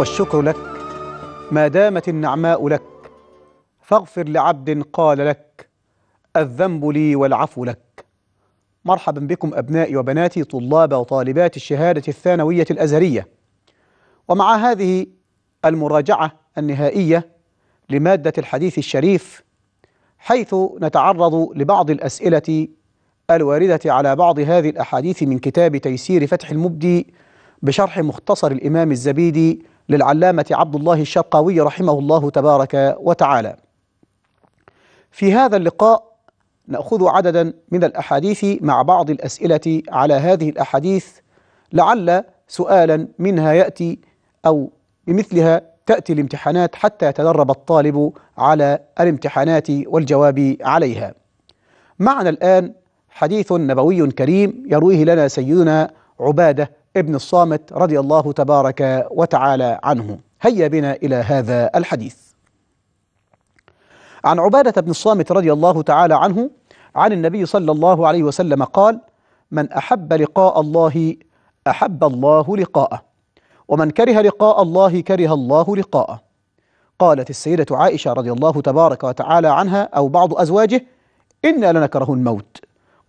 والشكر لك ما دامت النعماء لك فاغفر لعبد قال لك الذنب لي والعفو لك مرحبا بكم أبنائي وبناتي طلاب وطالبات الشهادة الثانوية الأزهرية ومع هذه المراجعة النهائية لمادة الحديث الشريف حيث نتعرض لبعض الأسئلة الواردة على بعض هذه الأحاديث من كتاب تيسير فتح المبدي بشرح مختصر الإمام الزبيدي للعلامة عبد الله الشرقاوي رحمه الله تبارك وتعالى. في هذا اللقاء نأخذ عددا من الأحاديث مع بعض الأسئلة على هذه الأحاديث لعل سؤالا منها يأتي أو بمثلها تأتي الامتحانات حتى يتدرب الطالب على الامتحانات والجواب عليها. معنا الآن حديث نبوي كريم يرويه لنا سيدنا عباده ابن الصامت رضي الله تبارك وتعالى عنه هيا بنا إلى هذا الحديث عن عبادة بن الصامت رضي الله تعالى عنه عن النبي صلى الله عليه وسلم قال من أحب لقاء الله أحب الله لقاءه ومن كره لقاء الله كره الله لقاءه قالت السيدة عائشة رضي الله تبارك وتعالى عنها أو بعض أزواجه إنا لنكره الموت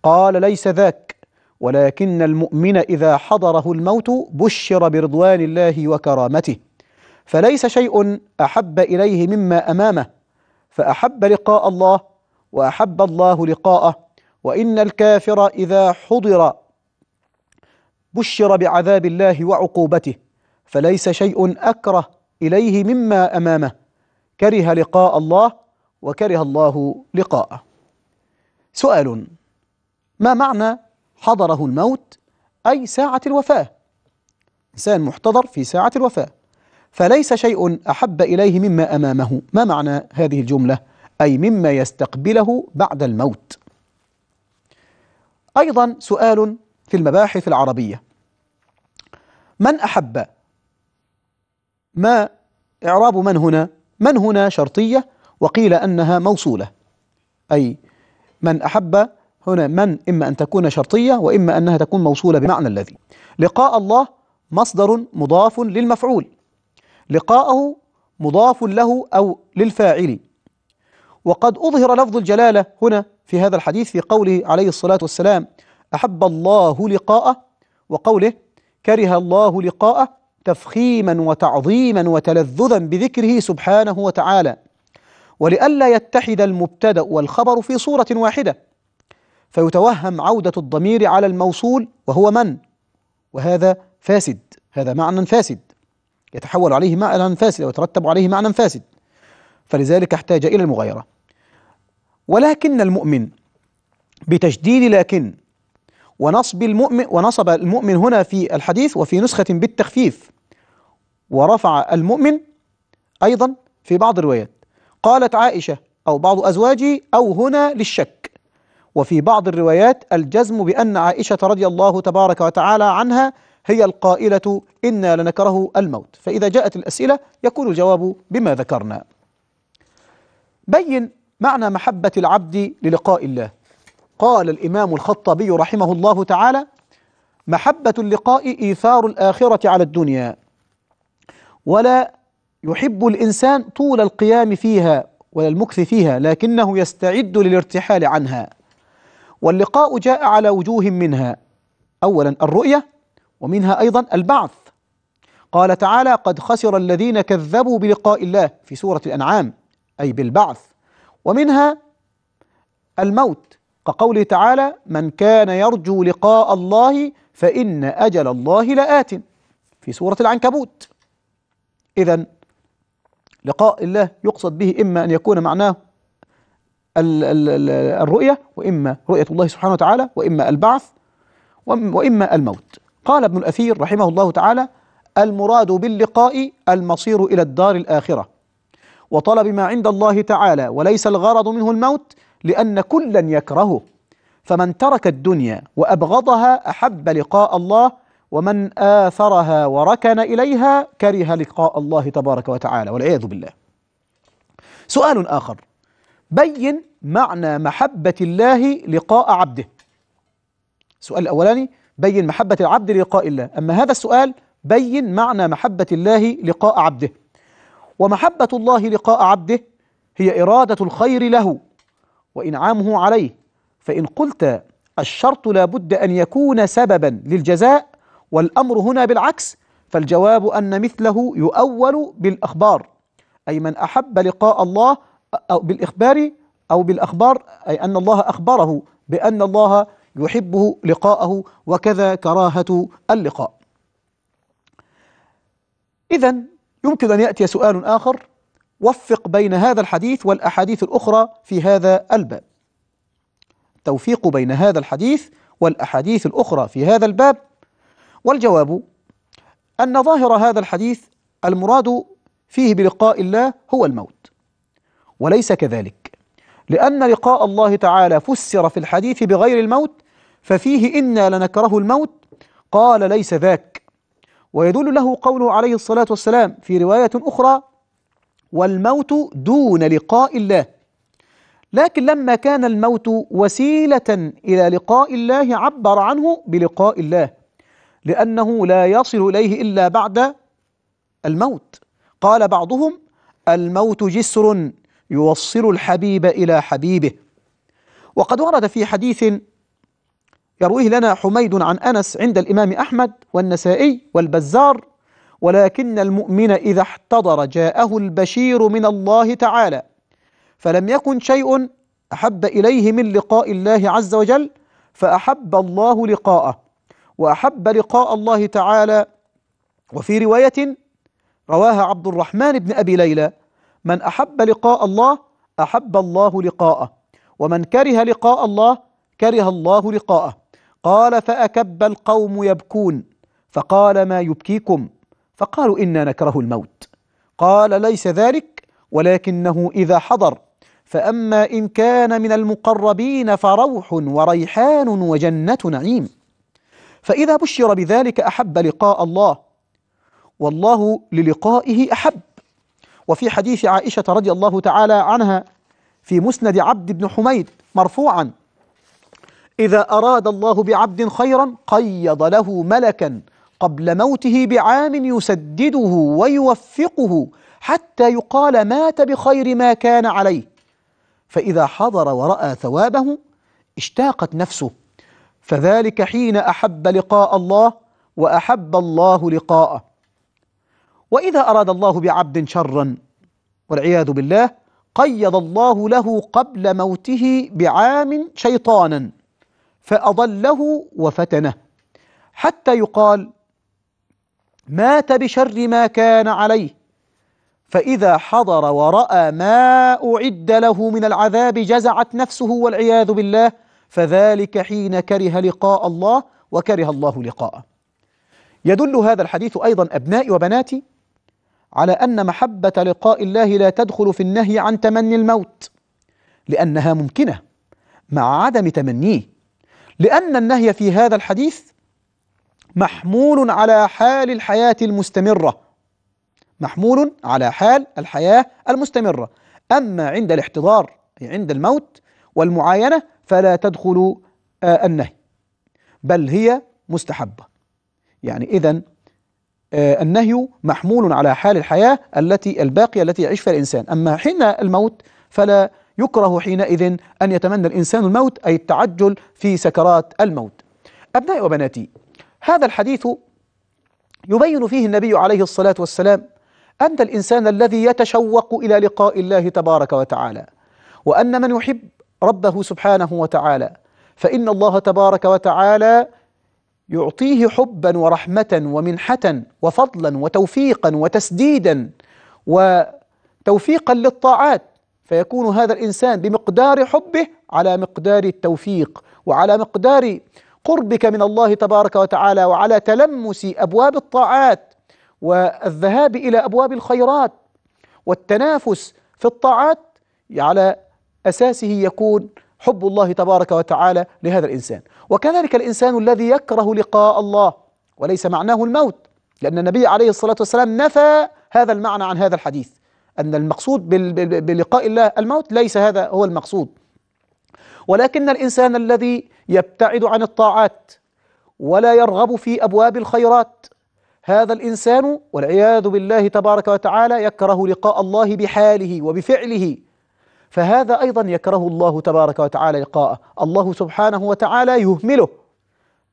قال ليس ذاك ولكن المؤمن إذا حضره الموت بشر برضوان الله وكرامته فليس شيء أحب إليه مما أمامه فأحب لقاء الله وأحب الله لقاءه وإن الكافر إذا حضر بشر بعذاب الله وعقوبته فليس شيء أكره إليه مما أمامه كره لقاء الله وكره الله لقاءه سؤال ما معنى حضره الموت أي ساعة الوفاة إنسان محتضر في ساعة الوفاة فليس شيء أحب إليه مما أمامه ما معنى هذه الجملة؟ أي مما يستقبله بعد الموت أيضا سؤال في المباحث العربية من أحب ما إعراب من هنا من هنا شرطية وقيل أنها موصولة أي من أحب هنا من إما أن تكون شرطية وإما أنها تكون موصولة بمعنى الذي لقاء الله مصدر مضاف للمفعول لقاءه مضاف له أو للفاعل وقد أظهر لفظ الجلالة هنا في هذا الحديث في قوله عليه الصلاة والسلام أحب الله لقاءه وقوله كره الله لقاءه تفخيما وتعظيما وتلذذا بذكره سبحانه وتعالى ولئلا يتحد المبتدأ والخبر في صورة واحدة فيتوهم عودة الضمير على الموصول وهو من وهذا فاسد هذا معنى فاسد يتحول عليه معنى فاسد ويترتب عليه معنى فاسد فلذلك احتاج إلى المغايرة ولكن المؤمن بتشديد لكن ونصب المؤمن ونصب المؤمن هنا في الحديث وفي نسخة بالتخفيف ورفع المؤمن أيضا في بعض الروايات قالت عائشة أو بعض أزواجي أو هنا للشك وفي بعض الروايات الجزم بأن عائشة رضي الله تبارك وتعالى عنها هي القائلة إنا لنكره الموت فإذا جاءت الأسئلة يكون الجواب بما ذكرنا بين معنى محبة العبد للقاء الله قال الإمام الخطابي رحمه الله تعالى محبة اللقاء إيثار الآخرة على الدنيا ولا يحب الإنسان طول القيام فيها ولا المكث فيها لكنه يستعد للارتحال عنها واللقاء جاء على وجوه منها اولا الرؤيه ومنها ايضا البعث قال تعالى قد خسر الذين كذبوا بلقاء الله في سوره الانعام اي بالبعث ومنها الموت كقوله تعالى من كان يرجو لقاء الله فان اجل الله لات في سوره العنكبوت اذا لقاء الله يقصد به اما ان يكون معناه الرؤية وإما رؤية الله سبحانه وتعالى وإما البعث وإما الموت قال ابن الأثير رحمه الله تعالى المراد باللقاء المصير إلى الدار الآخرة وطلب ما عند الله تعالى وليس الغرض منه الموت لأن كلا يكرهه فمن ترك الدنيا وأبغضها أحب لقاء الله ومن آثرها وركن إليها كره لقاء الله تبارك وتعالى والعياذ بالله سؤال آخر بين معنى محبة الله لقاء عبده السؤال الأولاني بين محبة العبد للقاء الله أما هذا السؤال بين معنى محبة الله لقاء عبده ومحبة الله لقاء عبده هي إرادة الخير له وإنعامه عليه فإن قلت الشرط لابد أن يكون سببا للجزاء والأمر هنا بالعكس فالجواب أن مثله يؤول بالأخبار أي من أحب لقاء الله أو بالإخبار أو بالأخبار أي أن الله أخبره بأن الله يحبه لقاءه وكذا كراهة اللقاء إذا يمكن أن يأتي سؤال آخر وفق بين هذا الحديث والأحاديث الأخرى في هذا الباب توفيق بين هذا الحديث والأحاديث الأخرى في هذا الباب والجواب أن ظاهر هذا الحديث المراد فيه بلقاء الله هو الموت وليس كذلك لأن لقاء الله تعالى فسر في الحديث بغير الموت ففيه إنا لنكره الموت قال ليس ذاك ويدل له قوله عليه الصلاة والسلام في رواية أخرى والموت دون لقاء الله لكن لما كان الموت وسيلة إلى لقاء الله عبر عنه بلقاء الله لأنه لا يصل إليه إلا بعد الموت قال بعضهم الموت جسر يوصل الحبيب إلى حبيبه وقد ورد في حديث يرويه لنا حميد عن أنس عند الإمام أحمد والنسائي والبزار ولكن المؤمن إذا احتضر جاءه البشير من الله تعالى فلم يكن شيء أحب إليه من لقاء الله عز وجل فأحب الله لقاءه وأحب لقاء الله تعالى وفي رواية رواها عبد الرحمن بن أبي ليلى من أحب لقاء الله أحب الله لقاءه ومن كره لقاء الله كره الله لقاءه قال فأكب القوم يبكون فقال ما يبكيكم فقالوا إنا نكره الموت قال ليس ذلك ولكنه إذا حضر فأما إن كان من المقربين فروح وريحان وجنة نعيم فإذا بشر بذلك أحب لقاء الله والله للقائه أحب وفي حديث عائشة رضي الله تعالى عنها في مسند عبد بن حميد مرفوعا إذا أراد الله بعبد خيرا قيض له ملكا قبل موته بعام يسدده ويوفقه حتى يقال مات بخير ما كان عليه فإذا حضر ورأى ثوابه اشتاقت نفسه فذلك حين أحب لقاء الله وأحب الله لقاءه وإذا أراد الله بعبد شرا والعياذ بالله قيض الله له قبل موته بعام شيطانا فأضله وفتنه حتى يقال مات بشر ما كان عليه فإذا حضر ورأى ما أعد له من العذاب جزعت نفسه والعياذ بالله فذلك حين كره لقاء الله وكره الله لقاءه. يدل هذا الحديث أيضا أبنائي وبناتي على أن محبة لقاء الله لا تدخل في النهي عن تمني الموت لأنها ممكنة مع عدم تمنيه لأن النهي في هذا الحديث محمول على حال الحياة المستمرة محمول على حال الحياة المستمرة أما عند الاحتضار أي يعني عند الموت والمعاينة فلا تدخل آه، النهي بل هي مستحبة يعني إذا آه، النهي محمول على حال الحياة التي الباقية التي يعيش فيها الإنسان أما حين الموت فلا يكره حينئذ أن يتمنى الإنسان الموت أي التعجل في سكرات الموت أبنائي وبناتي هذا الحديث يبين فيه النبي عليه الصلاة والسلام أن الإنسان الذي يتشوق إلى لقاء الله تبارك وتعالى وأن من يحب ربه سبحانه وتعالى فإن الله تبارك وتعالى يعطيه حبا ورحمة ومنحة وفضلا وتوفيقا وتسديدا وتوفيقا للطاعات فيكون هذا الإنسان بمقدار حبه على مقدار التوفيق وعلى مقدار قربك من الله تبارك وتعالى وعلى تلمس أبواب الطاعات والذهاب إلى أبواب الخيرات والتنافس في الطاعات على أساسه يكون حب الله تبارك وتعالى لهذا الإنسان وكذلك الإنسان الذي يكره لقاء الله وليس معناه الموت لأن النبي عليه الصلاة والسلام نفى هذا المعنى عن هذا الحديث أن المقصود بلقاء الله الموت ليس هذا هو المقصود ولكن الإنسان الذي يبتعد عن الطاعات ولا يرغب في أبواب الخيرات هذا الإنسان والعياذ بالله تبارك وتعالى يكره لقاء الله بحاله وبفعله فهذا أيضا يكره الله تبارك وتعالى لقاءه الله سبحانه وتعالى يهمله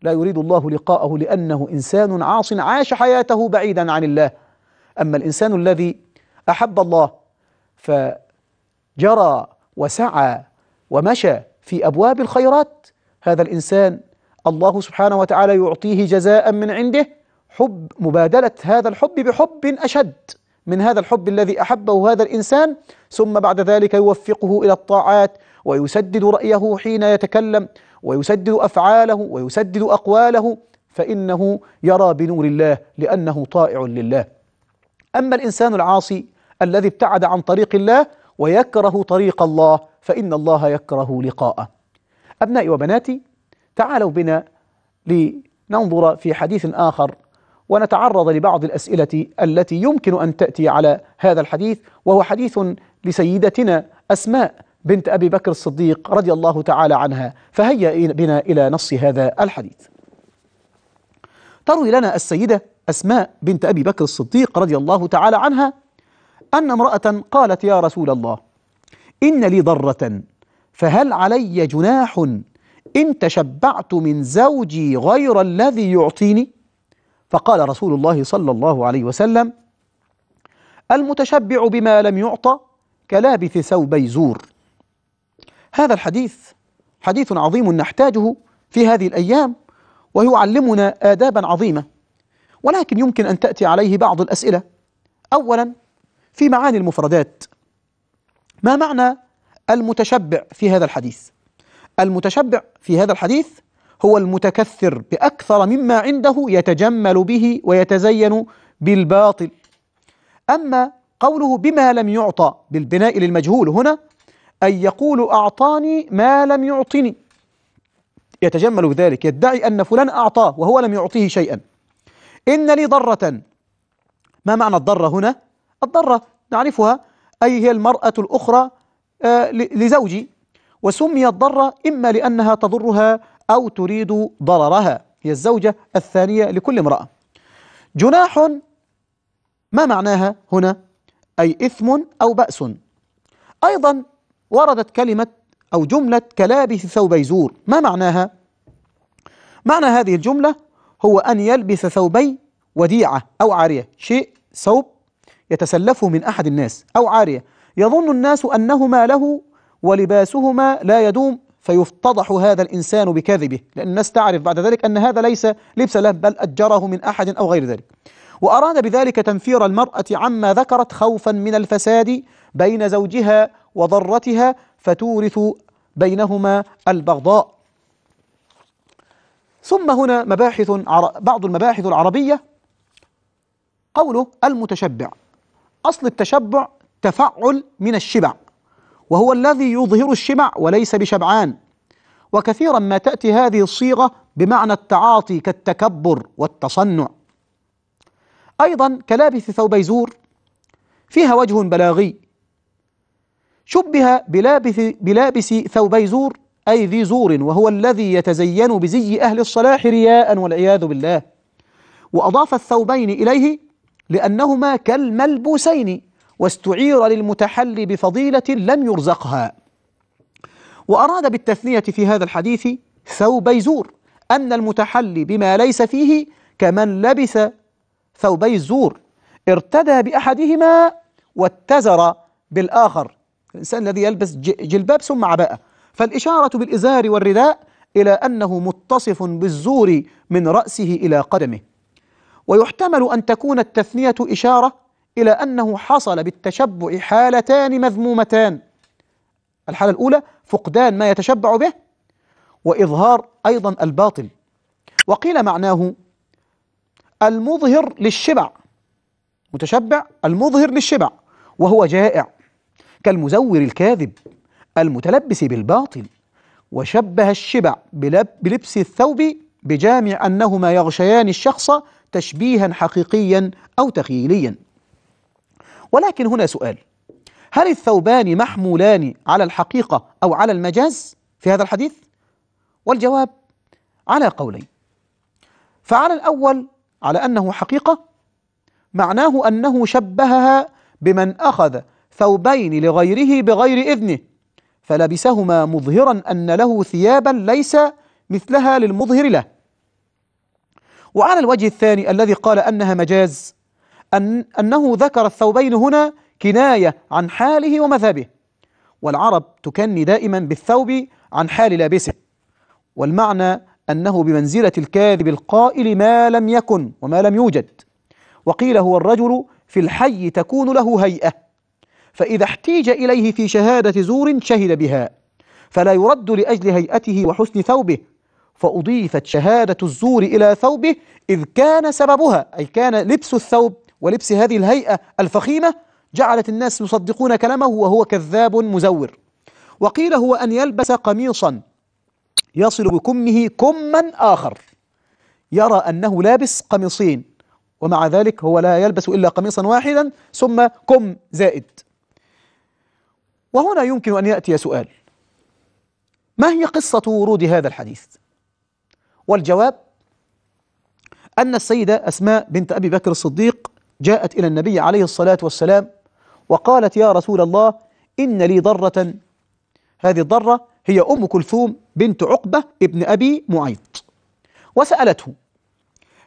لا يريد الله لقاءه لأنه إنسان عاص عاش حياته بعيدا عن الله أما الإنسان الذي أحب الله فجرى وسعى ومشى في أبواب الخيرات هذا الإنسان الله سبحانه وتعالى يعطيه جزاء من عنده حب مبادلة هذا الحب بحب أشد من هذا الحب الذي أحبه هذا الإنسان ثم بعد ذلك يوفقه إلى الطاعات ويسدد رأيه حين يتكلم ويسدد أفعاله ويسدد أقواله فإنه يرى بنور الله لأنه طائع لله أما الإنسان العاصي الذي ابتعد عن طريق الله ويكره طريق الله فإن الله يكره لقاءه أبنائي وبناتي تعالوا بنا لننظر في حديث آخر ونتعرض لبعض الأسئلة التي يمكن أن تأتي على هذا الحديث وهو حديث لسيدتنا أسماء بنت أبي بكر الصديق رضي الله تعالى عنها فهيا بنا إلى نص هذا الحديث تروي لنا السيدة أسماء بنت أبي بكر الصديق رضي الله تعالى عنها أن امرأة قالت يا رسول الله إن لي ضرة فهل علي جناح إن تشبعت من زوجي غير الذي يعطيني فقال رسول الله صلى الله عليه وسلم المتشبع بما لم يعطى كلابث ثوبي زور هذا الحديث حديث عظيم نحتاجه في هذه الأيام ويعلمنا آدابا عظيمة ولكن يمكن أن تأتي عليه بعض الأسئلة أولا في معاني المفردات ما معنى المتشبع في هذا الحديث المتشبع في هذا الحديث هو المتكثر بأكثر مما عنده يتجمل به ويتزين بالباطل أما قوله بما لم يعطى بالبناء للمجهول هنا أن يقول أعطاني ما لم يعطني يتجمل بذلك يدعي أن فلان أعطاه وهو لم يعطيه شيئا إن لي ضرة ما معنى الضرة هنا؟ الضرة نعرفها أي هي المرأة الأخرى آه، لزوجي وسميت ضرة إما لأنها تضرها أو تريد ضررها هي الزوجة الثانية لكل امرأة جناح ما معناها هنا أي إثم أو بأس أيضا وردت كلمة أو جملة كلابس ثوبي زور ما معناها؟ معنى هذه الجملة هو أن يلبس ثوبي وديعة أو عارية شيء ثوب يتسلفه من أحد الناس أو عارية يظن الناس أنهما له ولباسهما لا يدوم فيفتضح هذا الإنسان بكذبه لأن الناس تعرف بعد ذلك أن هذا ليس لبس له بل أجره من أحد أو غير ذلك وأراد بذلك تنفير المرأة عما ذكرت خوفا من الفساد بين زوجها وضرتها فتورث بينهما البغضاء ثم هنا مباحث بعض المباحث العربية قوله المتشبع أصل التشبع تفعل من الشبع وهو الذي يظهر الشمع وليس بشبعان وكثيرا ما تأتي هذه الصيغة بمعنى التعاطي كالتكبر والتصنع أيضا كلابس ثوبي زور فيها وجه بلاغي شبه بلابس, بلابس ثوبي زور أي ذي زور وهو الذي يتزين بزي أهل الصلاح رياء والعياذ بالله وأضاف الثوبين إليه لأنهما كالملبوسين واستعير للمتحلي بفضيلة لم يرزقها وأراد بالتثنية في هذا الحديث ثوب زور أن المتحلي بما ليس فيه كمن لبس ثوبي الزور ارتدى بأحدهما واتزر بالآخر الإنسان الذي يلبس جلباب ثم عباءة فالإشارة بالإزار والرداء إلى أنه متصف بالزور من رأسه إلى قدمه ويحتمل أن تكون التثنية إشارة إلى أنه حصل بالتشبع حالتان مذمومتان الحالة الأولى فقدان ما يتشبع به وإظهار أيضا الباطل وقيل معناه المظهر للشبع متشبع المظهر للشبع وهو جائع كالمزور الكاذب المتلبس بالباطل وشبه الشبع بلبس الثوب بجامع أنهما يغشيان الشخص تشبيها حقيقيا أو تخيليا ولكن هنا سؤال هل الثوبان محمولان على الحقيقة أو على المجاز في هذا الحديث؟ والجواب على قولين فعلى الأول على أنه حقيقة معناه أنه شبهها بمن أخذ ثوبين لغيره بغير إذنه فلبسهما مظهرا أن له ثيابا ليس مثلها للمظهر له وعلى الوجه الثاني الذي قال أنها مجاز أن أنه ذكر الثوبين هنا كناية عن حاله ومذهبه والعرب تكني دائما بالثوب عن حال لابسه والمعنى أنه بمنزلة الكاذب القائل ما لم يكن وما لم يوجد وقيل هو الرجل في الحي تكون له هيئة فإذا احتيج إليه في شهادة زور شهد بها فلا يرد لأجل هيئته وحسن ثوبه فأضيفت شهادة الزور إلى ثوبه إذ كان سببها أي كان لبس الثوب ولبس هذه الهيئة الفخيمة جعلت الناس يصدقون كلامه وهو كذاب مزور وقيل هو أن يلبس قميصا يصل بكمه كما آخر يرى أنه لابس قميصين ومع ذلك هو لا يلبس إلا قميصا واحدا ثم كم زائد وهنا يمكن أن يأتي سؤال ما هي قصة ورود هذا الحديث؟ والجواب أن السيدة أسماء بنت أبي بكر الصديق جاءت إلى النبي عليه الصلاة والسلام وقالت يا رسول الله إن لي ضرة هذه الضرة هي أم كلثوم بنت عقبة ابن أبي معيط وسألته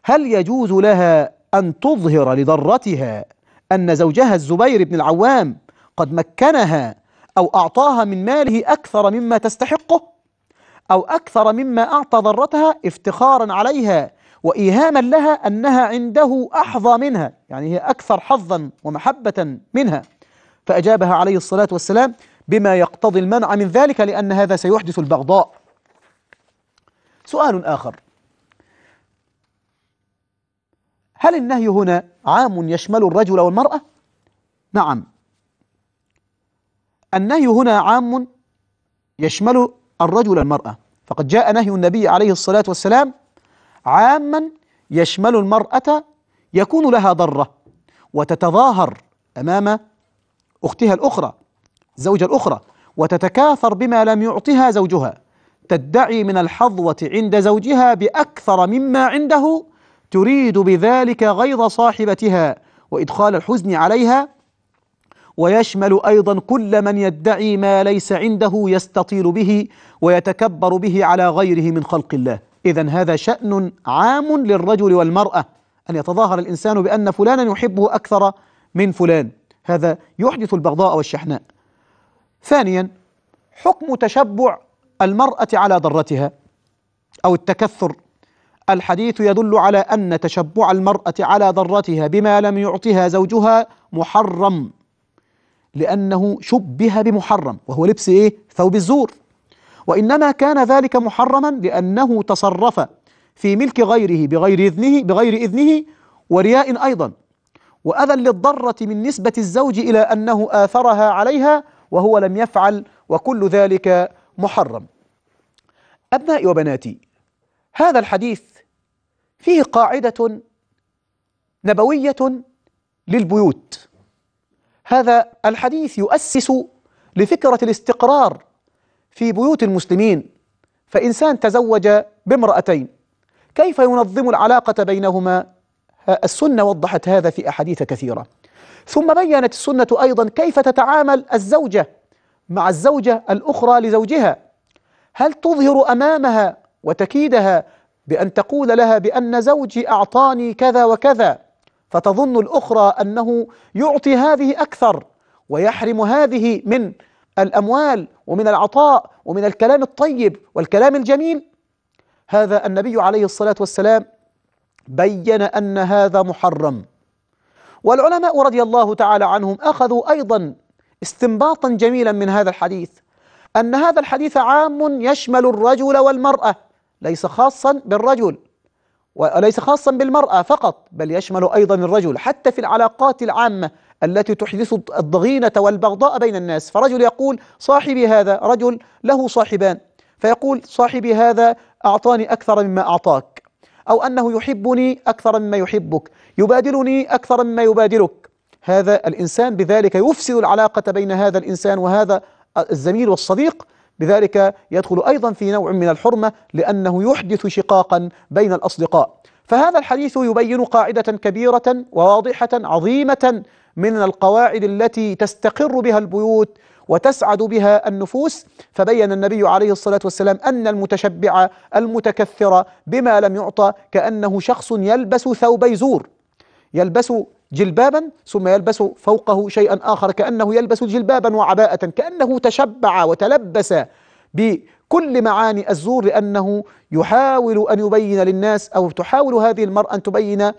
هل يجوز لها أن تظهر لضرتها أن زوجها الزبير بن العوام قد مكنها أو أعطاها من ماله أكثر مما تستحقه أو أكثر مما أعطى ضرتها افتخارا عليها وإيهاما لها أنها عنده أحظى منها يعني هي أكثر حظا ومحبة منها فأجابها عليه الصلاة والسلام بما يقتضي المنع من ذلك لأن هذا سيحدث البغضاء سؤال آخر هل النهي هنا عام يشمل الرجل والمرأة؟ نعم النهي هنا عام يشمل الرجل والمرأة فقد جاء نهي النبي عليه الصلاة والسلام عاما يشمل المرأة يكون لها ضرة وتتظاهر أمام أختها الأخرى الزوجة الأخرى وتتكاثر بما لم يعطها زوجها تدعي من الحظوة عند زوجها بأكثر مما عنده تريد بذلك غيظ صاحبتها وإدخال الحزن عليها ويشمل أيضا كل من يدعي ما ليس عنده يستطيل به ويتكبر به على غيره من خلق الله إذا هذا شأن عام للرجل والمرأة أن يتظاهر الإنسان بأن فلانا يحبه أكثر من فلان هذا يحدث البغضاء والشحناء ثانيا حكم تشبع المرأة على ضرتها أو التكثر الحديث يدل على أن تشبع المرأة على ضرتها بما لم يعطها زوجها محرم لأنه شبه بمحرم وهو لبس إيه؟ ثوب الزور وإنما كان ذلك محرما لأنه تصرف في ملك غيره بغير إذنه بغير إذنه ورياء أيضا وأذى للضرة من نسبة الزوج إلى أنه آثرها عليها وهو لم يفعل وكل ذلك محرم أبنائي وبناتي هذا الحديث فيه قاعدة نبوية للبيوت هذا الحديث يؤسس لفكرة الاستقرار في بيوت المسلمين فإنسان تزوج بامرأتين كيف ينظم العلاقة بينهما السنة وضحت هذا في أحاديث كثيرة ثم بينت السنة أيضا كيف تتعامل الزوجة مع الزوجة الأخرى لزوجها هل تظهر أمامها وتكيدها بأن تقول لها بأن زوجي أعطاني كذا وكذا فتظن الأخرى أنه يعطي هذه أكثر ويحرم هذه من الأموال ومن العطاء ومن الكلام الطيب والكلام الجميل هذا النبي عليه الصلاة والسلام بين أن هذا محرم والعلماء رضي الله تعالى عنهم أخذوا أيضا استنباطا جميلا من هذا الحديث أن هذا الحديث عام يشمل الرجل والمرأة ليس خاصا بالرجل وليس خاصا بالمرأة فقط بل يشمل أيضا الرجل حتى في العلاقات العامة التي تحدث الضغينة والبغضاء بين الناس فرجل يقول صاحبي هذا رجل له صاحبان فيقول صاحبي هذا أعطاني أكثر مما أعطاك أو أنه يحبني أكثر مما يحبك يبادلني أكثر مما يبادلك هذا الإنسان بذلك يفسد العلاقة بين هذا الإنسان وهذا الزميل والصديق بذلك يدخل أيضا في نوع من الحرمة لأنه يحدث شقاقا بين الأصدقاء فهذا الحديث يبين قاعدة كبيرة وواضحة عظيمة من القواعد التي تستقر بها البيوت وتسعد بها النفوس فبين النبي عليه الصلاة والسلام أن المتشبع المتكثر بما لم يعطى كأنه شخص يلبس ثوبي زور يلبس جلبابا ثم يلبس فوقه شيئا آخر كأنه يلبس جلبابا وعباءة كأنه تشبع وتلبس بكل معاني الزور لأنه يحاول أن يبين للناس أو تحاول هذه المرأة أن تبين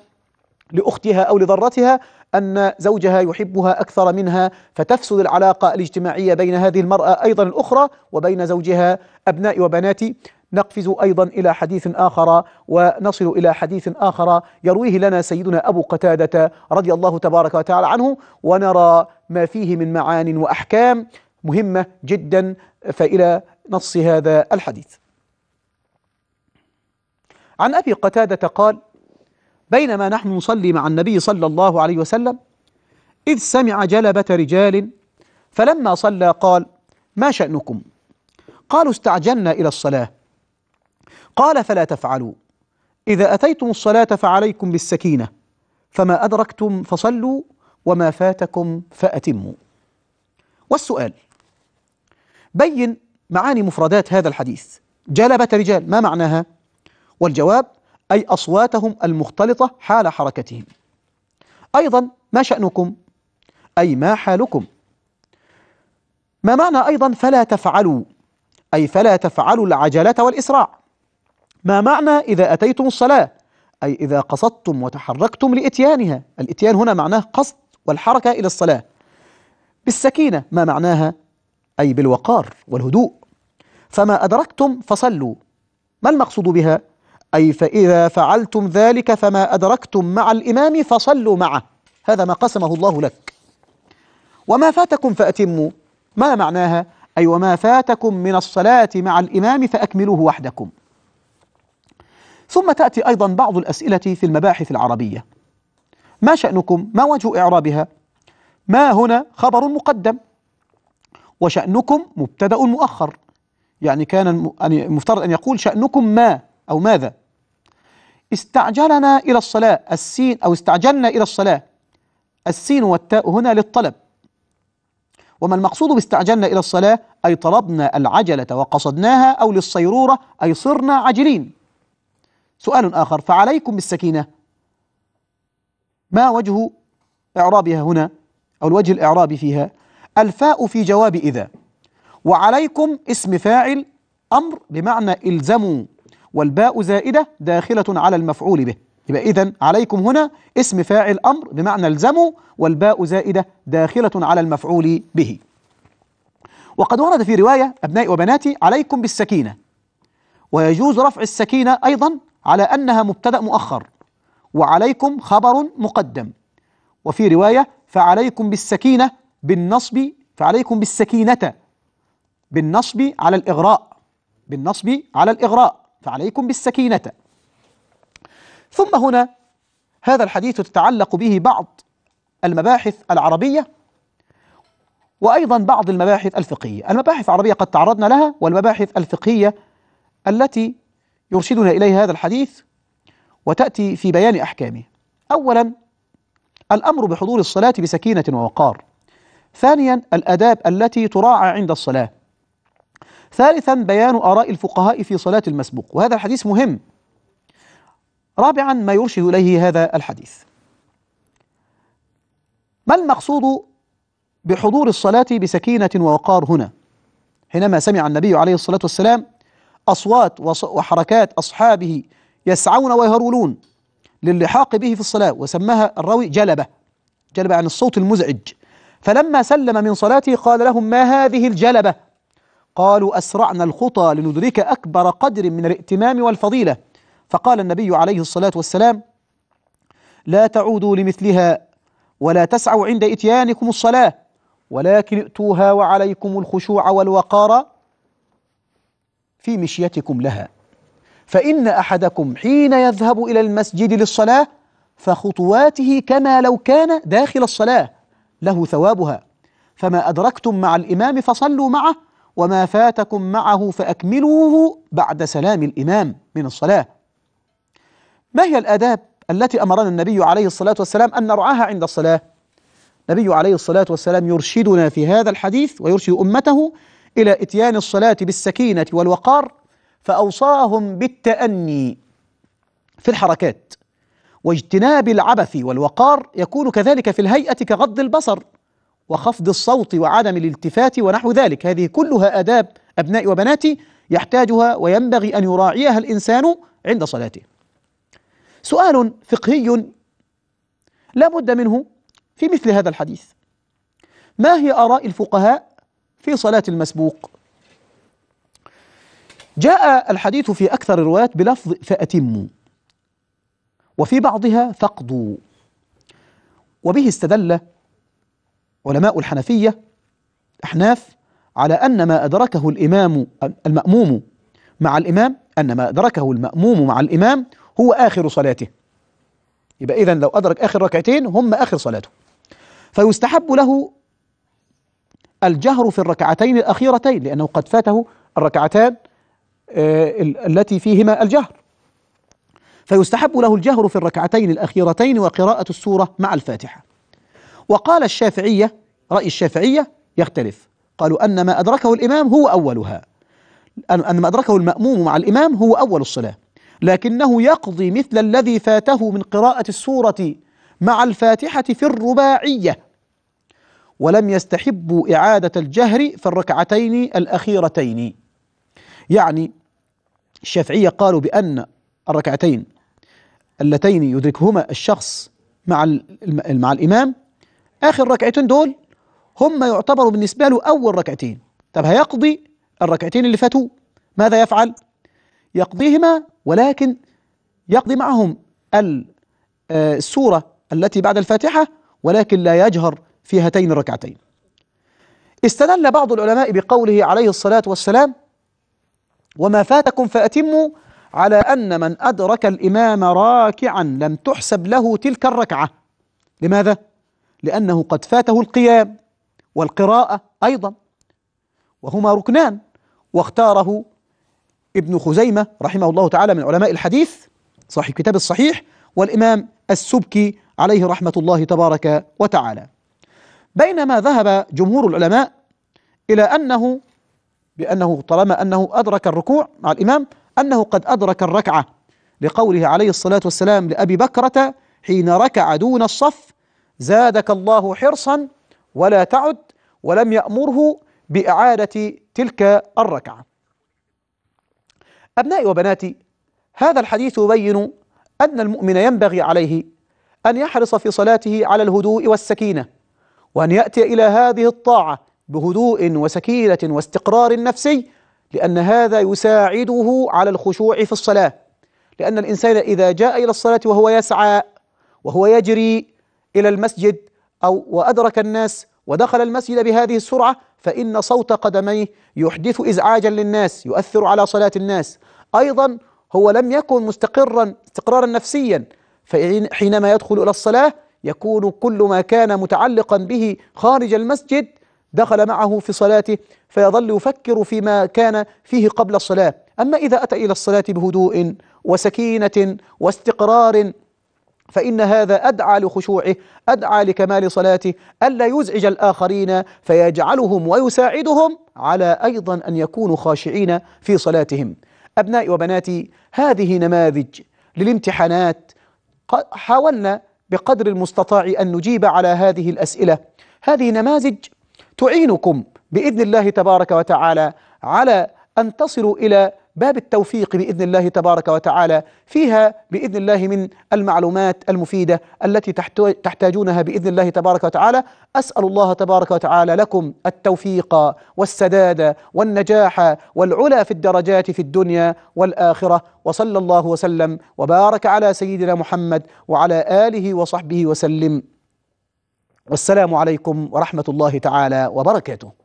لأختها أو لضرتها أن زوجها يحبها أكثر منها فتفسد العلاقة الاجتماعية بين هذه المرأة أيضا الأخرى وبين زوجها أبناء وبنات نقفز ايضا الى حديث اخر ونصل الى حديث اخر يرويه لنا سيدنا ابو قتاده رضي الله تبارك وتعالى عنه ونرى ما فيه من معان واحكام مهمه جدا فالى نص هذا الحديث. عن ابي قتاده قال: بينما نحن نصلي مع النبي صلى الله عليه وسلم إذ سمع جلبة رجال فلما صلى قال ما شأنكم قالوا استعجلنا إلى الصلاة قال فلا تفعلوا إذا أتيتم الصلاة فعليكم بالسكينة فما أدركتم فصلوا وما فاتكم فأتموا والسؤال بين معاني مفردات هذا الحديث جلبة رجال ما معناها والجواب أي أصواتهم المختلطة حال حركتهم أيضا ما شأنكم أي ما حالكم ما معنى أيضا فلا تفعلوا أي فلا تفعلوا العجلة والإسراع ما معنى إذا أتيتم الصلاة أي إذا قصدتم وتحركتم لإتيانها الإتيان هنا معناه قصد والحركة إلى الصلاة بالسكينة ما معناها أي بالوقار والهدوء فما أدركتم فصلوا ما المقصود بها أي فإذا فعلتم ذلك فما أدركتم مع الإمام فصلوا معه هذا ما قسمه الله لك وما فاتكم فأتموا ما معناها أي وما فاتكم من الصلاة مع الإمام فأكملوه وحدكم ثم تأتي أيضا بعض الأسئلة في المباحث العربية ما شأنكم ما وجه إعرابها ما هنا خبر مقدم وشأنكم مبتدأ مؤخر يعني كان المفترض يعني أن يقول شأنكم ما أو ماذا استعجلنا إلى الصلاة السين أو استعجلنا إلى الصلاة السين والتاء هنا للطلب وما المقصود باستعجلنا إلى الصلاة أي طلبنا العجلة وقصدناها أو للصيرورة أي صرنا عاجلين سؤال آخر فعليكم بالسكينة ما وجه إعرابها هنا أو الوجه الإعرابي فيها الفاء في جواب إذا وعليكم اسم فاعل أمر بمعنى إلزموا والباء زائدة داخلة على المفعول به يبقى إذن عليكم هنا اسم فاعل أمر بمعنى الزموا والباء زائدة داخلة على المفعول به وقد ورد في رواية أبنائي وبناتي عليكم بالسكينة ويجوز رفع السكينة أيضا على أنها مبتدأ مؤخر وعليكم خبر مقدم وفي رواية فعليكم بالسكينة بالنصب فعليكم بالسكينة بالنصب على الإغراء بالنصب على الإغراء فعليكم بالسكينة ثم هنا هذا الحديث تتعلق به بعض المباحث العربية وأيضا بعض المباحث الفقهية المباحث العربية قد تعرضنا لها والمباحث الفقهية التي يرشدنا إليها هذا الحديث وتأتي في بيان أحكامه أولا الأمر بحضور الصلاة بسكينة ووقار ثانيا الآداب التي تراعى عند الصلاة ثالثا بيان آراء الفقهاء في صلاة المسبوق وهذا الحديث مهم رابعا ما يرشد إليه هذا الحديث ما المقصود بحضور الصلاة بسكينة ووقار هنا حينما سمع النبي عليه الصلاة والسلام أصوات وحركات أصحابه يسعون ويهرولون للحاق به في الصلاة وسماها الراوي جلبة جلبة عن يعني الصوت المزعج فلما سلم من صلاته قال لهم ما هذه الجلبة قالوا أسرعنا الخطى لندرك أكبر قدر من الائتمام والفضيلة فقال النبي عليه الصلاة والسلام لا تعودوا لمثلها ولا تسعوا عند إتيانكم الصلاة ولكن ائتوها وعليكم الخشوع والوقار في مشيتكم لها فإن أحدكم حين يذهب إلى المسجد للصلاة فخطواته كما لو كان داخل الصلاة له ثوابها فما أدركتم مع الإمام فصلوا معه وما فاتكم معه فأكملوه بعد سلام الإمام من الصلاة ما هي الآداب التي أمرنا النبي عليه الصلاة والسلام أن نرعاها عند الصلاة النبي عليه الصلاة والسلام يرشدنا في هذا الحديث ويرشد أمته إلى إتيان الصلاة بالسكينة والوقار فأوصاهم بالتأني في الحركات واجتناب العبث والوقار يكون كذلك في الهيئة كغض البصر وخفض الصوت وعدم الالتفات ونحو ذلك هذه كلها آداب أبنائي وبناتي يحتاجها وينبغي أن يراعيها الإنسان عند صلاته سؤال فقهي لا بد منه في مثل هذا الحديث ما هي آراء الفقهاء في صلاة المسبوق جاء الحديث في أكثر الروايات بلفظ فأتموا وفي بعضها فقدوا وبه استدل علماء الحنفية أحناف على أن ما أدركه الإمام المأموم مع الإمام أن ما أدركه المأموم مع الإمام هو آخر صلاته يبقى إذا لو أدرك آخر ركعتين هم آخر صلاته فيستحب له الجهر في الركعتين الأخيرتين لأنه قد فاته الركعتان آه، التي فيهما الجهر فيستحب له الجهر في الركعتين الأخيرتين وقراءة السورة مع الفاتحة وقال الشافعية رأي الشافعية يختلف قالوا أن ما أدركه الإمام هو أولها أن ما أدركه المأموم مع الإمام هو أول الصلاة لكنه يقضي مثل الذي فاته من قراءة السورة مع الفاتحة في الرباعية ولم يستحبوا إعادة الجهر في الركعتين الأخيرتين يعني الشافعية قالوا بأن الركعتين اللتين يدركهما الشخص مع مع الإمام آخر ركعتين دول هم يعتبروا بالنسبة له أول ركعتين طب هيقضي الركعتين اللي فاتوا ماذا يفعل؟ يقضيهما ولكن يقضي معهم آه، السورة التي بعد الفاتحة ولكن لا يجهر في هاتين الركعتين استدل بعض العلماء بقوله عليه الصلاة والسلام وما فاتكم فأتموا على أن من أدرك الإمام راكعا لم تحسب له تلك الركعة لماذا؟ لأنه قد فاته القيام والقراءة أيضا وهما ركنان واختاره ابن خزيمة رحمه الله تعالى من علماء الحديث صاحب كتاب الصحيح والإمام السبكي عليه رحمة الله تبارك وتعالى بينما ذهب جمهور العلماء إلى أنه بأنه طالما أنه أدرك الركوع مع الإمام أنه قد أدرك الركعة لقوله عليه الصلاة والسلام لأبي بكرة حين ركع دون الصف زادك الله حرصا ولا تعد ولم يأمره بإعادة تلك الركعة أبنائي وبناتي هذا الحديث يبين أن المؤمن ينبغي عليه أن يحرص في صلاته على الهدوء والسكينة وأن يأتي إلى هذه الطاعة بهدوء وسكينة واستقرار نفسي لأن هذا يساعده على الخشوع في الصلاة لأن الإنسان إذا جاء إلى الصلاة وهو يسعى وهو يجري إلى المسجد أو وأدرك الناس ودخل المسجد بهذه السرعة فإن صوت قدميه يحدث إزعاجا للناس يؤثر على صلاة الناس أيضا هو لم يكن مستقرا استقرارا نفسيا فحينما يدخل إلى الصلاة يكون كل ما كان متعلقا به خارج المسجد دخل معه في صلاته فيظل يفكر فيما كان فيه قبل الصلاة أما إذا أتى إلى الصلاة بهدوء وسكينة واستقرار فإن هذا أدعى لخشوعه أدعى لكمال صلاته ألا يزعج الآخرين فيجعلهم ويساعدهم على أيضا أن يكونوا خاشعين في صلاتهم أبنائي وبناتي هذه نماذج للامتحانات حاولنا بقدر المستطاع أن نجيب على هذه الأسئلة هذه نماذج تعينكم بإذن الله تبارك وتعالى على أن تصلوا إلى باب التوفيق باذن الله تبارك وتعالى فيها باذن الله من المعلومات المفيده التي تحتاجونها باذن الله تبارك وتعالى اسال الله تبارك وتعالى لكم التوفيق والسداد والنجاح والعلا في الدرجات في الدنيا والاخره وصلى الله وسلم وبارك على سيدنا محمد وعلى اله وصحبه وسلم والسلام عليكم ورحمه الله تعالى وبركاته